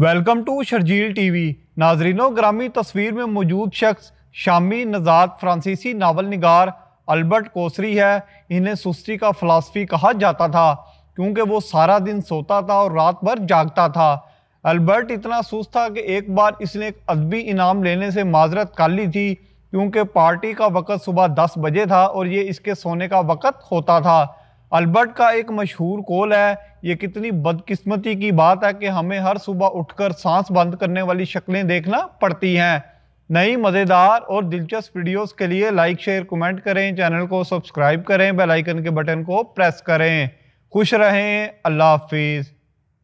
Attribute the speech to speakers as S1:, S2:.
S1: welcome to Sharjeel TV नाजरीनो ग्रामी तस्वीर में मौजूद शख्स शामी नजात फ्रांसीसी नावल निगार अल्बर्ट कोसरी है इन्हें सुस्ती का फलासफी कहा जाता था क्योंकि वो सारा दिन सोता था और रात भर जागता था अल्बर्ट इतना सुस्त था कि एक बार इसने एक अदबी इनाम लेने से माजरत कर ली थी क्योंकि पार्टी का वक़्त सुबह दस बजे था और ये इसके सोने का वक़्त होता था अल्बर्ट का एक मशहूर कॉल है ये कितनी बदकिस्मती की बात है कि हमें हर सुबह उठकर सांस बंद करने वाली शक्लें देखना पड़ती हैं नई मज़ेदार और दिलचस्प वीडियोस के लिए लाइक शेयर कमेंट करें चैनल को सब्सक्राइब करें बेल आइकन के बटन को प्रेस करें खुश रहें अल्लाह हाफिज़